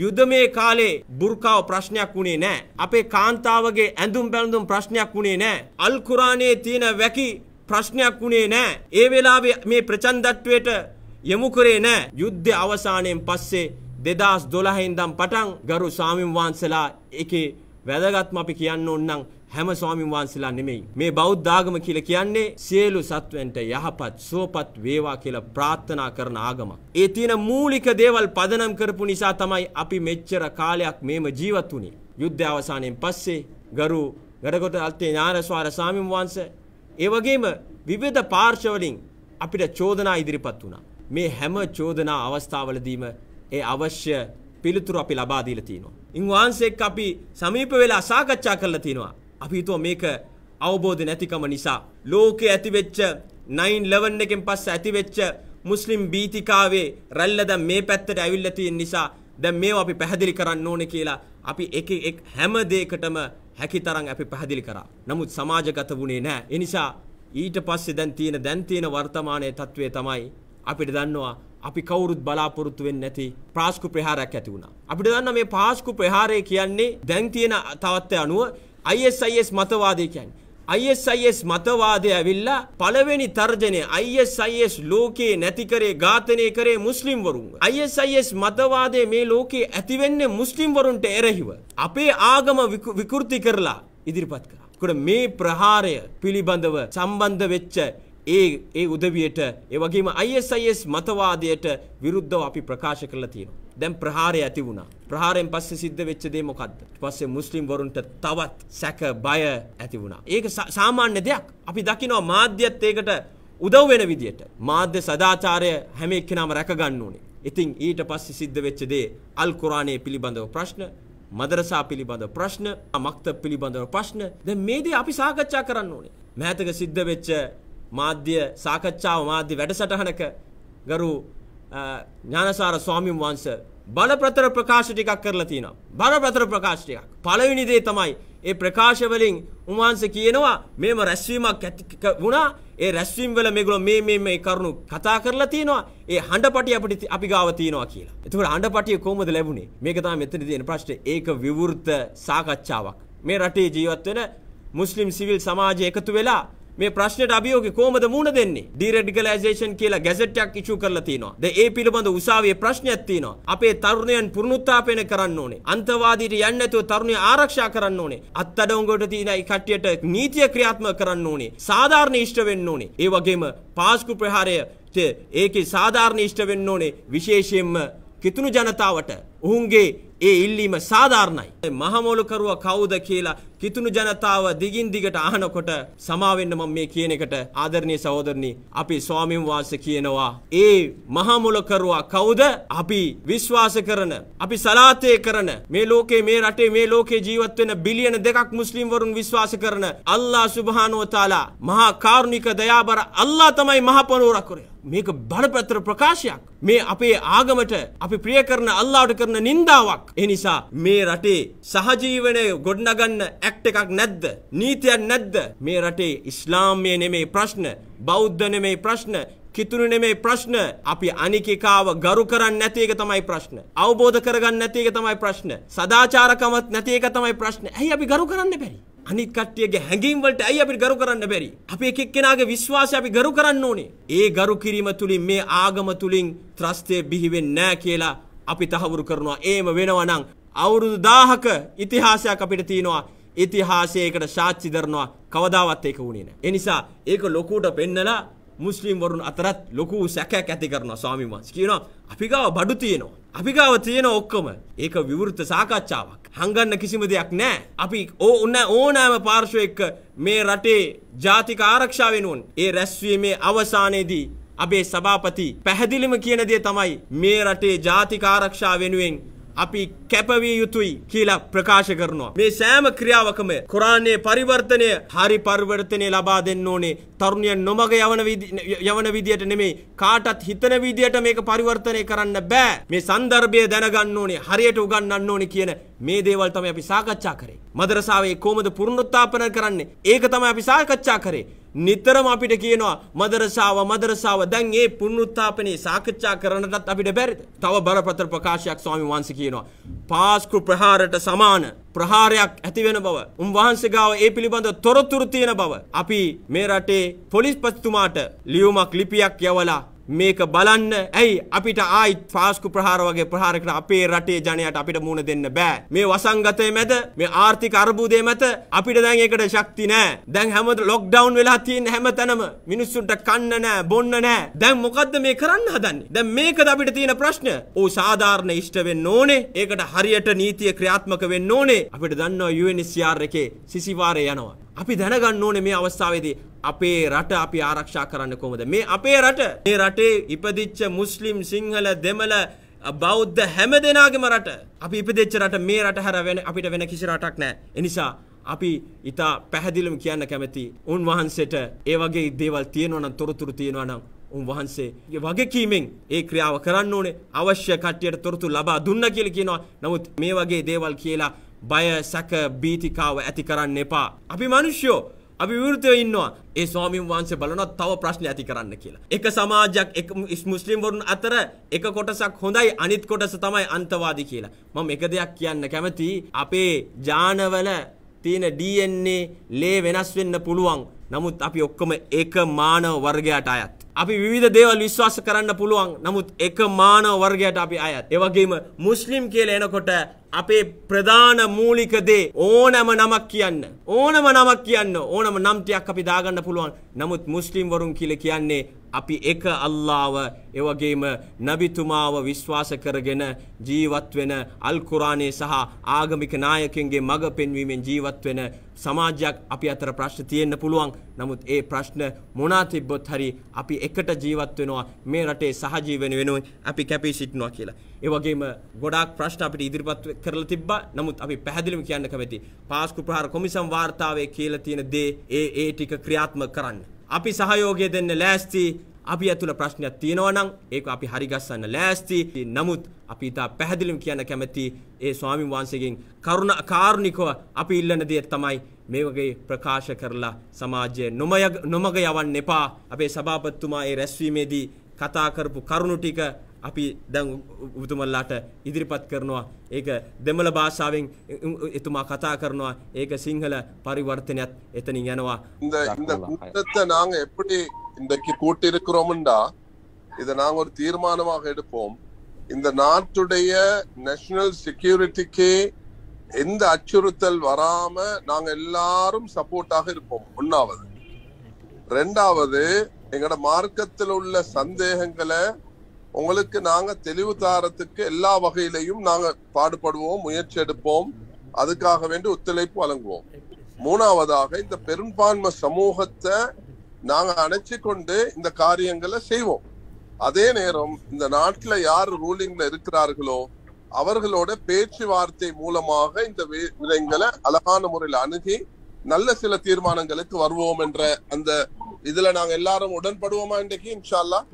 යුදමේ කාලේ බුර්කාව ප්‍රශ්නයක් වුණේ නෑ. අපේ කාන්තාවගේ ඇඳුම් පැළඳුම් ප්‍රශ්නයක් වුණේ නෑ. අල් කුරානයේ තියෙන වැකි ප්‍රශ්නයක් වුණේ නෑ. ඒ වෙලාවේ මේ ප්‍රචණ්ඩත්වයට යමු කරේ නෑ. යුද්ධය අවසානයෙන් පස්සේ 2012 ඉඳන් පටන් ගරු ස්වාමින් වහන්සේලා එකේ වැදගත්ම අපි කියන්න ඕන නම් හැම ස්වාමීන් වහන්සේලා නෙමෙයි. මේ බෞද්ධ ආගම කියලා කියන්නේ සියලු සත්වයන්ට යහපත්, සුවපත් වේවා කියලා ප්‍රාර්ථනා කරන ආගමක්. ඒ තියෙන මූලික දේවල් පදනම් කරපු නිසා තමයි අපි මෙච්චර කාලයක් මේම ජීවත් වුනේ. යුද්ධ අවසානයෙන් පස්සේ ගරු ගඩකොට අල්තේ ඥානස්වාර ස්වාමීන් වහන්සේ ඒ වගේම විවිධ පාර්ශවලින් අපිට චෝදනා ඉදිරිපත් වුණා. මේ හැම චෝදනා අවස්ථාවලදීම ඒ අවශ්‍ය පිළිතුරු අපි ලබා දීලා තිනවා. ඉන් වහන්සේක් අපි සමීප වෙලා සාකච්ඡා කරලා තිනවා. අපි හිතුවා මේක අවබෝධ නැතිකම නිසා ලෝකේ ඇතිවෙච්ච 9/11 එකෙන් පස්සේ ඇතිවෙච්ච මුස්ලිම් බීතිකාවේ රැල්ල දැන් මේ පැත්තට ඇවිල්ලා තියෙන නිසා දැන් මේව අපි පැහැදිලි කරන්න ඕනේ කියලා අපි එක එක හැම දෙයකටම හැකි තරම් අපි පැහැදිලි කරා. නමුත් සමාජගත වුණේ නැහැ. ඒ නිසා ඊට පස්සේ දැන් තියෙන දැන් තියෙන වර්තමානයේ තත්වයේ තමයි අපිට දන්නවා අපි කවුරුත් බලාපොරොත්තු වෙන්නේ නැති පාස්කු ප්‍රහාරයක් ඇති වුණා. අපිට දන්න මේ පාස්කු ප්‍රහාරය කියන්නේ දැන් තියෙන තත්ත්වය අනුව ISIS මතවාදය කියන්නේ. ISIS මතවාදය ඇවිල්ලා පළවෙනි තර්ජනය ISIS ලෝකේ නැති කරේ ඝාතනය කරේ මුස්ලිම් වරුන්ව. ISIS මතවාදය මේ ලෝකේ ඇති වෙන්නේ මුස්ලිම් වරුන්ට එරෙහිව. අපේ ආගම විකෘති කරලා ඉදිරිපත් කරා. කොට මේ ප්‍රහාරය පිළිබඳව සම්බන්ධ වෙච්ච ඒ ඒ උදවියට ඒ වගේම ISIS මතවාදයට විරුද්ධව අපි ප්‍රකාශ කරලා තියෙනවා. දැන් ප්‍රහාරය ඇති වුණා. ප්‍රහාරයෙන් පස්සේ සිද්ධ වෙච්ච දේ මොකද්ද? ඊපස්සේ මුස්ලිම් වරුන්ට තවත් සැක බය ඇති වුණා. ඒක සාමාන්‍ය දෙයක්. අපි දකිනවා මාධ්‍යත් ඒකට උදව් වෙන විදියට. මාධ්‍ය සදාචාරය හැම එක්කෙනාම රැකගන්න ඕනේ. ඉතින් ඊට පස්සේ සිද්ධ වෙච්ච දේ අල් කුරානයේ පිළිබඳව ප්‍රශ්න, මදරසා පිළිබඳව ප්‍රශ්න, මක්තබ් පිළිබඳව ප්‍රශ්න. දැන් මේ දේ අපි සාකච්ඡා කරන්න ඕනේ. මෑතක සිද්ධ වෙච්ච මාධ්‍ය සාකච්ඡාව මාධ්‍ය වැඩසටහනක ගරු ඥානසාර ස්වාමීන් වහන්සේ බලපතර ප්‍රකාශ ටිකක් කරලා තියෙනවා. බලපතර ප්‍රකාශ ටිකක්. පළවෙනි දේ තමයි ඒ ප්‍රකාශ වලින් උන්වහන්සේ කියනවා මේම රැස්වීමක් වුණා. ඒ රැස්වීම වල මේගොල්ලෝ මේ මේ මේ කරුණු කතා කරලා තියෙනවා. ඒ හඬපටි අපිට අපි ගාව තියෙනවා කියලා. එතකොට හඬපටිය කොහොමද ලැබුණේ? මේක තමයි මෙතන තියෙන ප්‍රශ්නේ. ඒක විවෘත සාකච්ඡාවක්. මේ රටේ ජීවත් වෙන මුස්ලිම් සිවිල් සමාජය එකතු වෙලා මේ ප්‍රශ්නයට අභියෝග කොහොමද මුණ දෙන්නේ ඩිරෙඩිකලයිසේෂන් කියලා ගැසට් එකක් ඉෂු කරලා තිනවා. ද ඒ පිළිබඳ උසාවියේ ප්‍රශ්නයක් තිනවා. අපේ තරුණයන් පුනරුත්ථාපනය කරන්න ඕනේ. අන්තවාදීට යන්නේ නැතුව තරුණයන් ආරක්ෂා කරන්න ඕනේ. අත්අඩංගුවට තියෙන ඒ කට්ටියට නීතිය ක්‍රියාත්මක කරන්න ඕනේ. සාධාරණ ඉෂ්ට වෙන්න ඕනේ. ඒ වගේම පාස්කු ප්‍රහාරය ඒකේ සාධාරණ ඉෂ්ට වෙන්න ඕනේ විශේෂයෙන්ම කිතුණු ජනතාවට ඔවුන්ගේ ඒ ඉල්ලීම සාධාරණයි. මහමෝලකරුවා කවුද කියලා කිතුුණු ජනතාව දිගින් දිගට අහනකොට සමාවෙන්න මම මේ කියන එකට ආදරණය සහෝදරණී අපි ස්වාමින් වාස කියනවා. ඒ මහමොලකරුවා කවුද අපි විශ්වාස කරන අපි සලාතය කරන මේ ලෝකේ මේ රටේ මේ ලෝකේ ජීවත්වෙන බිලියන දෙකක් මුස්ලිම්වරුන් විශ්වාස කරන අල්ලා සුභානුවතාලා මහා කාරුණික දයාබර අල්ලා තමයි මහපනුවරක්කරය. මේක බලපැතර ප්‍රකාශයක් මේ අපේ ආගමට අපි ප්‍රිය කරන අල්ලාට කරන කරන නින්දාවක්. ඒ නිසා මේ රටේ සහජීවනය ගොඩනගන්න ඇක්ට් එකක් නැද්ද? නීතියක් නැද්ද? මේ රටේ ඉස්ලාමයේ නෙමේ ප්‍රශ්න, බෞද්ධ නෙමේ ප්‍රශ්න, කිතුුණු නෙමේ ප්‍රශ්න අපි අනිකිකාව ගරු කරන්න නැතික තමයි ප්‍රශ්න අවබෝධ කරගන්න නැතික තමයි ප්‍රශ්න සදාචාරකමත් නැතික තමයි ප්‍රශ්න ඇයි අපි ගරු කරන්න බැරි අනිත් කට්ටියගේ හැඟීම් වලට ඇයි අපි ගරු කරන්න බැරි අපි එක එක්කෙනාගේ විශ්වාසය අපි ගරු කරන්න ඕනේ ඒ ගරු කිරීම තුලින් මේ ආගම තුලින් ත්‍රස්තය බිහි වෙන්නේ නැහැ කියලා අපි තහවුරු කරනවා ඒම වෙනවා නම් අවුරුදු දාහක ඉතිහාසයක් අපිට තියෙනවා ඉතිහාසයකට සාක්ෂි දරනවා කවදාවත් ඒක වුණේ නැහැ. ඒ නිසා ඒක ලොකුට පෙන්නලා මුස්ලිම් වරුන් අතරත් ලොකු සැකයක් ඇති කරනවා ස්වාමීන් වහන්සේ. කියනවා අපි ගාව බඩු තියෙනවා. අපි ගාව තියෙන ඔක්කොම. ඒක විවෘත සාකච්ඡාවක්. හංගන්න කිසිම දෙයක් නැහැ. අපි ඕන ඕනෑම පාර්ශ්වයක මේ රටේ ජාතික ආරක්ෂාව වෙනුවෙන් ඒ රැස්වීමේ අවසානයේදී අපේ සභාපති පැහැදිලිම කියන දේ තමයි මේ රටේ ජාතික ආරක්ෂා වෙනුවෙන් අපි කැපවිය යුතුයි කියලා ප්‍රකාශ කරනවා. මේ සෑම ක්‍රියාවකම කොරානයේ පරිවර්තනය හරි පරිවර්තනය ලබා දෙන්න ඕනේ. තරුණයන් නොමග යවන යවන විදියට නෙමෙයි කාටත් හිතන විදියට මේක පරිවර්තනය කරන්න බෑ. මේ સંદર્ભය දැනගන්න ඕනේ, හරියට උගන්වන්න ඕනේ කියන මේ දේවල් තමයි අපි සාකච්ඡා කරේ. මදරසාවේ කොහොමද පුනරුත්ථාපන කරන්නේ? ඒක තමයි අපි සාකච්ඡා කරේ. නිතරම අපිට කියනවා මදරසාව මදරසාව දැන් ඒ පුනරුත්ථාපනයේ සාකච්ඡා කරන්නටත් අපිට බැරිද? තව බරපතල ප්‍රකාශයක් ස්වාමීන් වහන්සේ කියනවා. පාස්කු ප්‍රහාරයට සමාන ප්‍රහාරයක් ඇති වෙන බව උන්වහන්සේ ගාව ඒ පිළිබඳ තොරතුරු තියෙන බව අපි මේ රටේ පොලිස්පතිතුමාට ලියුමක් ලිපියක් යවලා මේක බලන්න ඇයි අපිට ආයිත් පාස්කු ප්‍රහාර වගේ ප්‍රහාරකට අපේ රටේ ජනයාට අපිට මුණ දෙන්න බෑ මේ වසංගතය මැද මේ ආර්ථික අර්බුදය මැද අපිට දැන් ඒකට ශක්ති නෑ දැන් හැම ලොක්ඩවුන් වෙලා තියෙන හැමතැනම මිනිස්සුන්ට කන්න නෑ බොන්න නෑ දැන් මොකද්ද මේ කරන්න හදන්නේ දැන් මේකද අපිට තියෙන ප්‍රශ්න ඕ සාධාරණ ඉෂ්ට වෙන්න ඕනේ ඒකට හරියට නීතිය ක්‍රියාත්මක වෙන්න ඕනේ අපිට දන්නවා UNHCR එකේ සිසිවාරය යනවා අපි දැනගන්න ඕනේ මේ අවස්ථාවේදී අපේ රට අපි ආරක්ෂා කරන්න කොහොමද මේ අපේ රට මේ රටේ ඉපදිච්ච මුස්ලිම් සිංහල දෙමළ බෞද්ධ හැම දෙනාගේම රට අපි ඉපදිච්ච රට මේ රට හැර වෙන අපිට වෙන කිසි රටක් නැහැ ඒ නිසා අපි ඉතා පැහැදිලිම කියන්න කැමති උන්වහන්සේට ඒ වගේ දේවල් තියෙනවා නම් තොරතුරු තියෙනවා නම් උන්වහන්සේ වගකීමෙන් ඒ ක්‍රියාව කරන්න ඕනේ අවශ්‍ය කට්ටියට තොරතුරු ලබා දුන්න කියලා කියනවා. නමුත් මේ වගේ දේවල් කියලා බය සැක බීතිකාව ඇති කරන්න එපා. අපි මිනිස්සුયો අපි විවෘතව ඉන්නවා ඒ ස්වාමීන් වහන්සේ බලනවා තව ප්‍රශ්න ඇති කරන්න කියලා. එක සමාජයක් එක මුස්ලිම් වරුන් අතර එක කොටසක් හොඳයි අනිත් කොටස තමයි අන්තවාදී කියලා. මම එක දෙයක් කියන්න කැමතියි. අපේ ජානවල තියෙන DNA ලේ වෙනස් වෙන්න පුළුවන්. නමුත් අපි ඔක්කොම එක මානව වර්ගයට අයත්. අපි විධ දේවල් විශ්වාස කරන්න පුළුවන් නමුත් එක මානව වර්ගයට අපි අයත්. ඒවගේම මුස්ලිම් කියල එනකොට අපේ ප්‍රධාන මූලික දේ ඕනම නමක් කියන්න. ඕනම නමක් කියන්න ඕනම නම්තියක් අපි දාගන්න පුළුවන්. නමුත් මුස්ලිම් වරුන් කියල කියන්නේ අපි එක අල්ලාව එවගේම නබිතුමාව විශ්වාස කරගෙන ජීවත් වෙන අල්කුරාණයේ සහ ආගමික නායකයන්ගේ මඟ පෙන්වීමෙන් ජීවත් වෙන සමාජයක් අපි අතර ප්‍රශ්න තියෙන්න පුළුවන්. නමුත් ඒ ප්‍රශ්න මොනා තිබ්බොත් හරි අපි එකට ජීවත් වෙනවා මේ රටේ සහජීවන වෙනුවෙන් අපි කැපී සිටිනවා කියලා. ඒවගේම ගොඩක් ප්‍රශ්ට අපිට ඉදිරිපත් කරල තිබ නමුත් අපි පැහදිලිම කියන්න කැති පාස්කු ප්‍රහාර කොමිසම් වාර්තාවේ කියල තියෙන දේ ඒ ඒ ටික ක්‍රියාත්ම කරන්න. අපි සහයෝගය දෙන්න ලෑස්ති අපි ඇතුළ ප්‍රශ්නයක් තියෙනවනම් ඒක අපි හරිගස්සන්න ලෑස්ති නමුත් අපි ඉතා පැහැදිලිම් කියන්න කැමැති ඒ ස්වාමින් වහන්සේගෙන් කරුණ කාරුණිකව අපි ඉල්ලන දේ තමයි මේ වගේ ප්‍රකාශ කරලා සමාජය නොමග යවන්න එපා අපේ සභාපත්තුමා ඒ රැස්වීමේදී කතා කරපු කරුණු ටික අපි දැන් උතුමල්ලාට ඉදිරිපත් කරනවා ඒක දෙමළ භාෂාවෙන් එතුමා කතා කරනවා ඒක සිංහල பரிවර්த்தනයත් එතනින් යනවා இந்த இந்த கூட்டத்தை நாங்க எப்படி இன்றைக்கு கூட்டி இதை நாங்க ஒரு தீர்மானமாக எடுப்போம் இந்த நாட்டுடைய நேஷனல் செக்யூரிட்டிக்கு எந்த அச்சுறுத்தல் வராம நாங்க எல்லாரும் சப்போர்ட்டாக இருப்போம் ஒன்னாவது ரெண்டாவது எங்களோட மார்க்கத்தில் உள்ள சந்தேகங்களை உங்களுக்கு நாங்க தெளிவு தாரத்துக்கு எல்லா வகையிலையும் நாங்க பாடுபடுவோம் முயற்சி எடுப்போம் அதுக்காக வேண்டி ஒத்துழைப்பு வழங்குவோம் மூணாவதாக இந்த பெரும்பான்மை சமூகத்தை நாங்க அணைச்சு கொண்டு இந்த காரியங்களை செய்வோம் அதே நேரம் இந்த நாட்டுல யார் ரூலிங்ல இருக்கிறார்களோ அவர்களோட பேச்சுவார்த்தை மூலமாக இந்த விதங்களை அழகான முறையில் அணுகி நல்ல சில தீர்மானங்களுக்கு வருவோம் என்ற அந்த இதுல நாங்க எல்லாரும் உடன்படுவோமா இன்றைக்கு இன்ஷால்லா